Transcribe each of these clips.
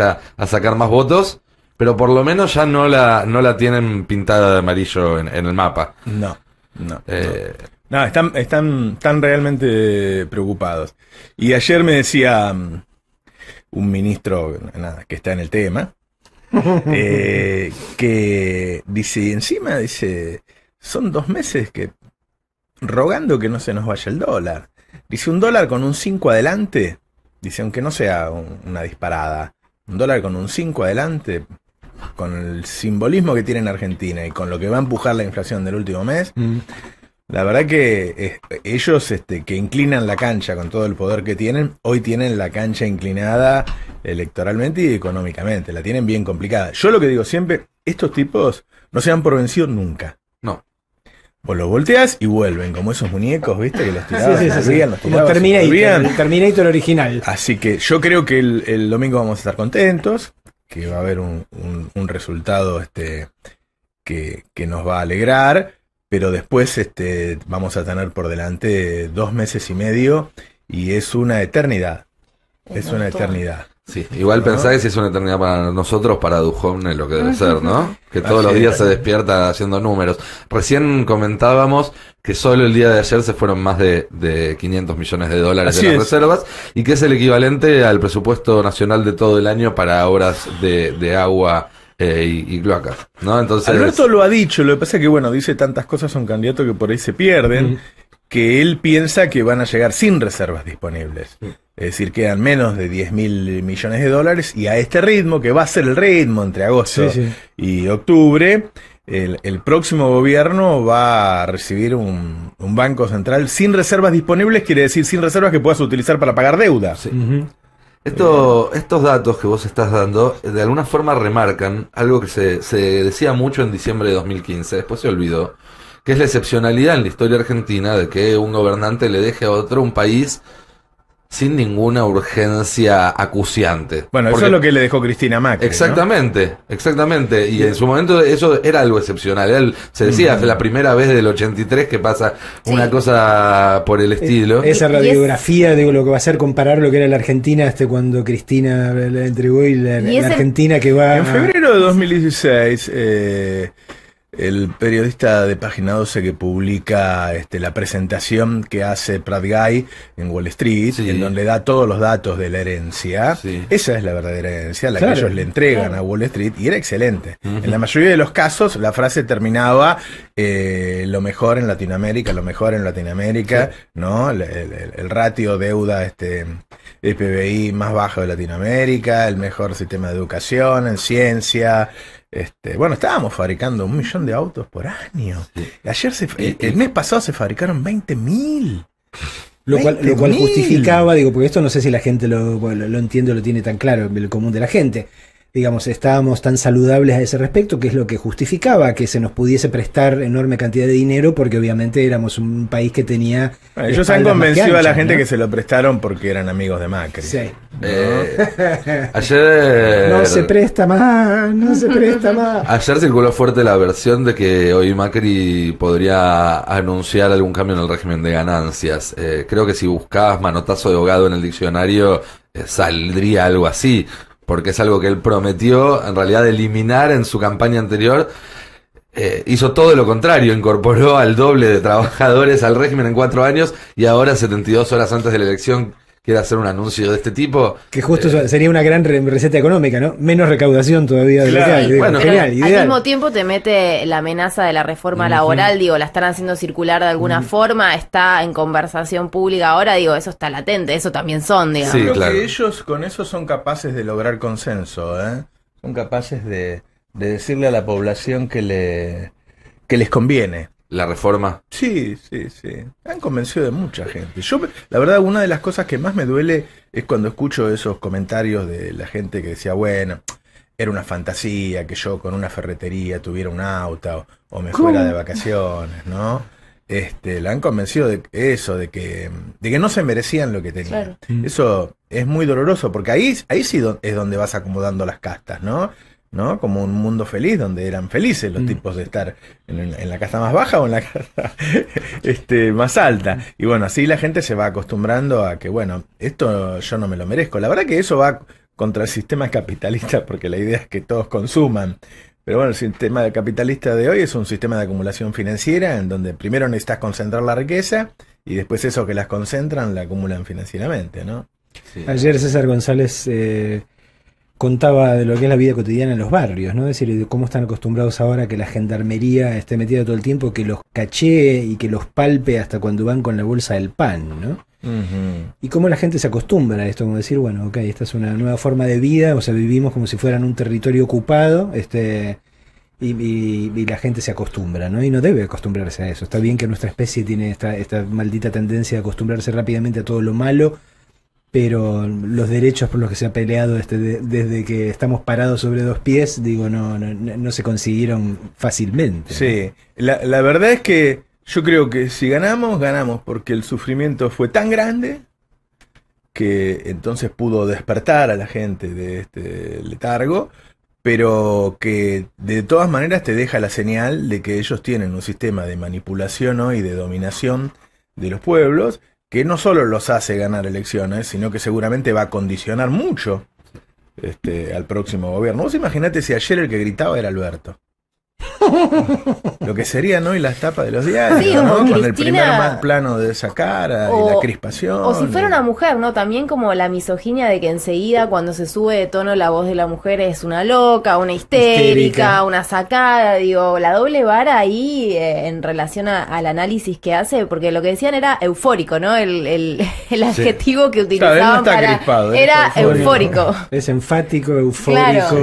a, sacar más votos, pero por lo menos ya no la, no la tienen pintada de amarillo en, el mapa. No, no. Eh, no. están, están, están, realmente preocupados. Y ayer me decía mm, un ministro que está en el tema, eh, que dice, encima dice, son dos meses que rogando que no se nos vaya el dólar. Dice, un dólar con un 5 adelante, dice, aunque no sea una disparada, un dólar con un 5 adelante, con el simbolismo que tiene en Argentina y con lo que va a empujar la inflación del último mes, mm. la verdad que eh, ellos este, que inclinan la cancha con todo el poder que tienen, hoy tienen la cancha inclinada electoralmente y económicamente, la tienen bien complicada. Yo lo que digo siempre, estos tipos no se han por vencido nunca. No. O lo volteas y vuelven, como esos muñecos, ¿viste? Que los tiraban, sí, sí, sí, y los Terminator, el original. Así que yo creo que el, domingo vamos a estar contentos, que va a haber un, resultado este, que, nos va a alegrar, pero después este, vamos a tener por delante dos meses y medio y es una eternidad. Es, una eternidad. Sí, igual pensáis si es una eternidad para nosotros, para Duhovne lo que debe ser, ¿no? Que todos los días se despierta haciendo números. Recién comentábamos que solo el día de ayer se fueron más de, 500 millones de dólares de las reservas y que es el equivalente al presupuesto nacional de todo el año para horas de, agua. Eh, y, cloacas, ¿no? Entonces... Alberto lo ha dicho, lo que pasa es que, bueno, dice tantas cosas a un candidato que por ahí se pierden, que él piensa que van a llegar sin reservas disponibles. Es decir, quedan menos de 10 mil millones de dólares y a este ritmo, que va a ser el ritmo entre agosto y octubre, el, próximo gobierno va a recibir un, banco central sin reservas disponibles, quiere decir sin reservas que puedas utilizar para pagar deuda. Esto, estos datos que vos estás dando de alguna forma remarcan algo que se, se decía mucho en diciembre de 2015, después se olvidó, que es la excepcionalidad en la historia argentina de que un gobernante le deje a otro un país sin ninguna urgencia acuciante. Bueno, eso es lo que le dejó Cristina Mac. Exactamente, exactamente. Y en su momento eso era algo excepcional. se decía, fue la primera vez del 83 que pasa una cosa por el eh, estilo. esa radiografía digo lo que va a ser comparar lo que era la Argentina este cuando Cristina le entregó y la, Argentina que va... En febrero de 2016... El periodista de Página 12 que publica este, la presentación que hace Pratt Guy en Wall Street, en donde da todos los datos de la herencia. Esa es la verdadera herencia, la que ellos le entregan a Wall Street, y era excelente. En la mayoría de los casos, la frase terminaba eh, lo mejor en Latinoamérica, lo mejor en Latinoamérica, ¿no? El, ratio deuda, este, el PBI más bajo de Latinoamérica, el mejor sistema de educación, en ciencia, este, bueno, estábamos fabricando un millón de autos por año. Ayer el, mes pasado se fabricaron 20.000 mil. Lo cual, justificaba, digo, porque esto no sé si la gente lo, lo entiende o lo tiene tan claro, el común de la gente digamos, estábamos tan saludables a ese respecto, que es lo que justificaba que se nos pudiese prestar enorme cantidad de dinero, porque obviamente éramos un país que tenía... ellos han convencido a la gente que se lo prestaron porque eran amigos de Macri. Eh, ayer... No se presta más, no se presta más. Ayer circuló fuerte la versión de que hoy Macri podría anunciar algún cambio en el régimen de ganancias. Eh, creo que si buscabas manotazo de ahogado en el diccionario, eh, saldría algo así porque es algo que él prometió en realidad eliminar en su campaña anterior. Eh, hizo todo lo contrario, incorporó al doble de trabajadores al régimen en cuatro años y ahora 72 horas antes de la elección quiere hacer un anuncio de este tipo. Que justo eh, sería una gran receta económica, ¿no? Menos recaudación todavía de lo genial, al mismo tiempo te mete la amenaza de la reforma laboral, digo, la están haciendo circular de alguna forma, está en conversación pública ahora, digo, eso está latente, eso también son, digamos. Sí, Creo que ellos con eso son capaces de lograr consenso, ¿eh? Son capaces de, decirle a la población que le que les conviene la reforma. Sí, sí, sí. Han convencido de mucha gente. Yo, la verdad, una de las cosas que más me duele es cuando escucho esos comentarios de la gente que decía, bueno, era una fantasía que yo con una ferretería tuviera un auto o, me fuera de vacaciones, ¿no? Este, la han convencido de eso, de que, de que no se merecían lo que tenían. Eso es muy doloroso, porque ahí, ahí sí es donde vas acomodando las castas, ¿no? ¿no? Como un mundo feliz donde eran felices los mm. tipos de estar en, la casa más baja o en la casa este, más alta. Mm. Y bueno, así la gente se va acostumbrando a que, bueno, esto yo no me lo merezco. La verdad que eso va contra el sistema capitalista porque la idea es que todos consuman. Pero bueno, el sistema capitalista de hoy es un sistema de acumulación financiera en donde primero necesitas concentrar la riqueza y después eso que las concentran la acumulan financieramente, ¿no? Ayer César González... Eh, contaba de lo que es la vida cotidiana en los barrios, ¿no? Es decir, de cómo están acostumbrados ahora que la gendarmería esté metida todo el tiempo, que los cachee y que los palpe hasta cuando van con la bolsa del pan, ¿no? Y cómo la gente se acostumbra a esto, como decir, bueno, ok, esta es una nueva forma de vida, o sea, vivimos como si fueran un territorio ocupado, este, y, la gente se acostumbra, ¿no? Y no debe acostumbrarse a eso. Está bien que nuestra especie tiene esta, esta maldita tendencia de acostumbrarse rápidamente a todo lo malo, pero los derechos por los que se ha peleado este, desde que estamos parados sobre dos pies, digo, no, no, se consiguieron fácilmente. Sí, la, la, verdad es que yo creo que si ganamos, ganamos, porque el sufrimiento fue tan grande que entonces pudo despertar a la gente de este letargo, pero que de todas maneras te deja la señal de que ellos tienen un sistema de manipulación y de dominación de los pueblos, que no solo los hace ganar elecciones, sino que seguramente va a condicionar mucho este, al próximo gobierno. Vos imaginate si ayer el que gritaba era Alberto. Lo que sería no y las tapas de los diarios, Con el primer plano de esa cara y la crispación. O si fuera una mujer, ¿no? También como la misoginia de que enseguida cuando se sube de tono la voz de la mujer es una loca, una histérica, una sacada, digo, la doble vara ahí eh, en relación al análisis que hace, porque lo que decían era eufórico, ¿no? El, adjetivo que utilizaban era eufórico. Es enfático, eufórico.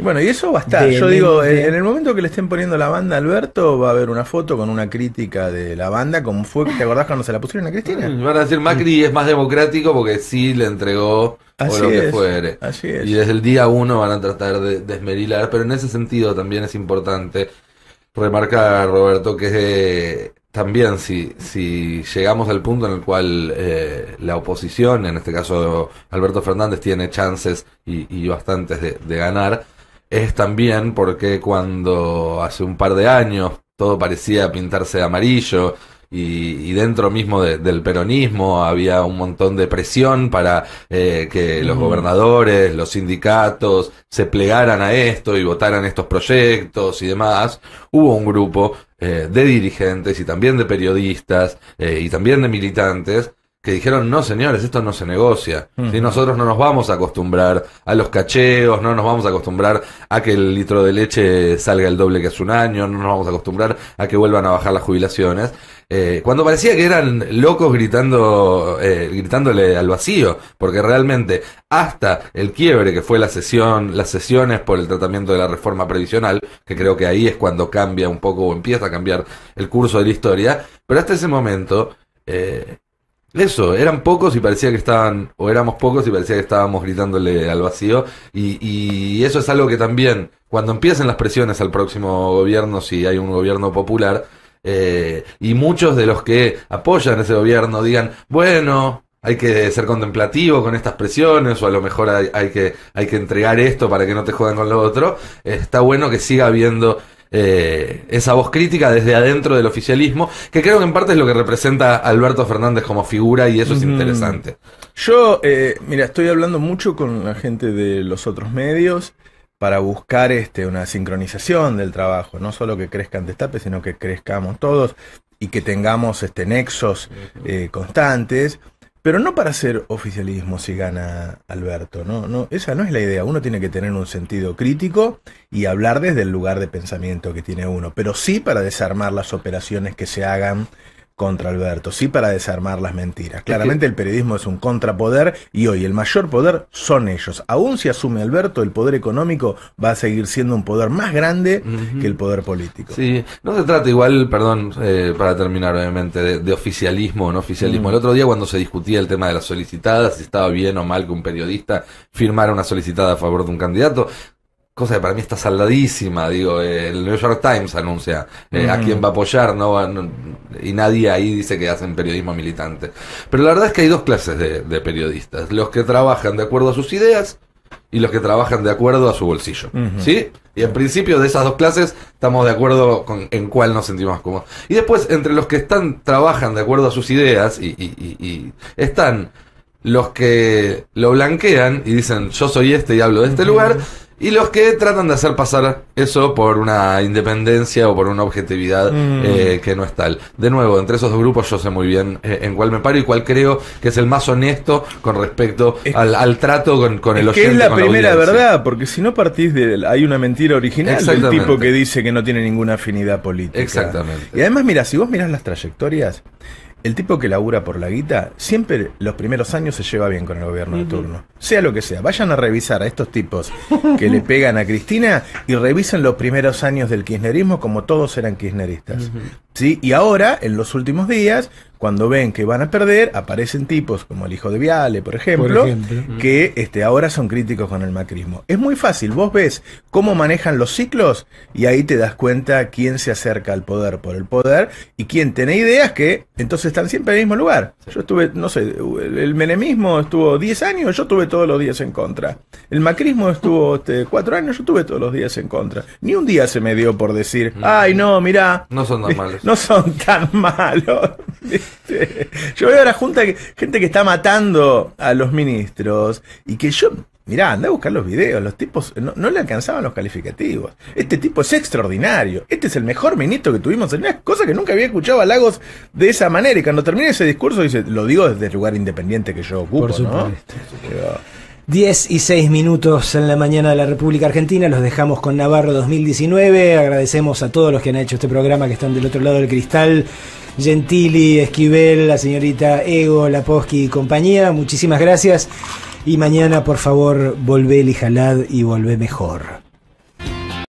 Bueno, y eso va a estar. Yo digo, en el momento que le estén poniendo la banda a Alberto, va a haber una foto con una crítica de la banda, como fue, ¿te acordás cuando se la pusieron a Cristina? Mm, van a decir Macri es más democrático porque sí le entregó o lo que fuere. Así es. Y desde el día uno van a tratar de desmerilar, pero en ese sentido también es importante remarcar, Roberto, que eh, también si, si llegamos al punto en el cual eh, la oposición, en este caso Alberto Fernández, tiene chances y, y bastantes de ganar, es también porque cuando hace un par de años todo parecía pintarse de amarillo y, dentro mismo del peronismo había un montón de presión para eh, que los gobernadores, los sindicatos se plegaran a esto y votaran estos proyectos y demás, hubo un grupo eh, de dirigentes y también de periodistas eh, y también de militantes que dijeron, no señores, esto no se negocia. y Nosotros no nos vamos a acostumbrar a los cacheos, no nos vamos a acostumbrar a que el litro de leche salga el doble que hace un año, no nos vamos a acostumbrar a que vuelvan a bajar las jubilaciones. Eh, cuando parecía que eran locos gritando, eh, gritándole al vacío, porque realmente hasta el quiebre que fue la sesión, las sesiones por el tratamiento de la reforma previsional, que creo que ahí es cuando cambia un poco o empieza a cambiar el curso de la historia, pero hasta ese momento... Eh, eso, eran pocos y parecía que estaban, o éramos pocos y parecía que estábamos gritándole al vacío. Y, eso es algo que también, cuando empiecen las presiones al próximo gobierno, si hay un gobierno popular, eh, y muchos de los que apoyan ese gobierno digan, bueno, hay que ser contemplativo con estas presiones, o a lo mejor hay, que, hay que entregar esto para que no te jueguen con lo otro, está bueno que siga habiendo eh, esa voz crítica desde adentro del oficialismo, que creo que en parte es lo que representa Alberto Fernández como figura y eso es interesante. Yo, eh, mira, estoy hablando mucho con la gente de los otros medios para buscar este, una sincronización del trabajo, no solo que crezcan destapes, sino que crezcamos todos y que tengamos este, nexos eh, constantes. Pero no para hacer oficialismo si gana Alberto, ¿no? no, esa no es la idea. Uno tiene que tener un sentido crítico y hablar desde el lugar de pensamiento que tiene uno, pero sí para desarmar las operaciones que se hagan contra Alberto, sí para desarmar las mentiras. Claramente el periodismo es un contrapoder y hoy el mayor poder son ellos. Aún si asume Alberto, el poder económico va a seguir siendo un poder más grande que el poder político. Sí, no se trata igual, perdón, eh, para terminar obviamente, de, oficialismo o no oficialismo. El otro día cuando se discutía el tema de las solicitadas, si estaba bien o mal que un periodista firmara una solicitada a favor de un candidato, cosa que para mí está saldadísima, digo, eh, el New York Times anuncia eh, a quién mm. va a apoyar, ¿no? y nadie ahí dice que hacen periodismo militante. Pero la verdad es que hay dos clases de, periodistas, los que trabajan de acuerdo a sus ideas y los que trabajan de acuerdo a su bolsillo, ¿sí? Y en principio de esas dos clases estamos de acuerdo en cuál nos sentimos cómodos. Y después, entre los que están, trabajan de acuerdo a sus ideas y, y están los que lo blanquean y dicen yo soy este y hablo de este lugar, y los que tratan de hacer pasar eso por una independencia o por una objetividad mm. eh, que no es tal. De nuevo, entre esos dos grupos yo sé muy bien eh, en cuál me paro y cuál creo que es el más honesto con respecto al, trato con, con el oyente. Que es la primera verdad, porque si no partís de... Hay una mentira original del tipo que dice que no tiene ninguna afinidad política. Exactamente. Y además, mira, si vos mirás las trayectorias, el tipo que labura por la guita, siempre los primeros años se lleva bien con el gobierno de turno. Sea lo que sea, vayan a revisar a estos tipos que le pegan a Cristina y revisen los primeros años del kirchnerismo como todos eran kirchneristas. ¿Sí? Y ahora, en los últimos días, cuando ven que van a perder, aparecen tipos como el hijo de Viale, por ejemplo, mm. que este, ahora son críticos con el macrismo. Es muy fácil, vos ves cómo manejan los ciclos y ahí te das cuenta quién se acerca al poder por el poder y quién tiene ideas que entonces están siempre en el mismo lugar. Yo estuve, no sé, el menemismo estuvo 10 años, yo tuve todos los días en contra. El macrismo estuvo 4 este, años, yo tuve todos los días en contra. Ni un día se me dio por decir, mm. ay no, mirá. No son tan malos. No son tan malos. yo veo a la Junta gente que está matando a los ministros y que yo. Mirá, anda a buscar los videos, los tipos no, le alcanzaban los calificativos. Este tipo es extraordinario, este es el mejor ministro que tuvimos en una cosa que nunca había escuchado a Lagos de esa manera. Y cuando termina ese discurso, dice, lo digo desde el lugar independiente que yo ocupo, Por 10 y 6 minutos en la mañana de la República Argentina, los dejamos con Navarro 2019, agradecemos a todos los que han hecho este programa que están del otro lado del cristal. Gentili, Esquivel, la señorita Ego, Posky y compañía. Muchísimas gracias. Y mañana, por favor, volvé lijalad y volvé mejor.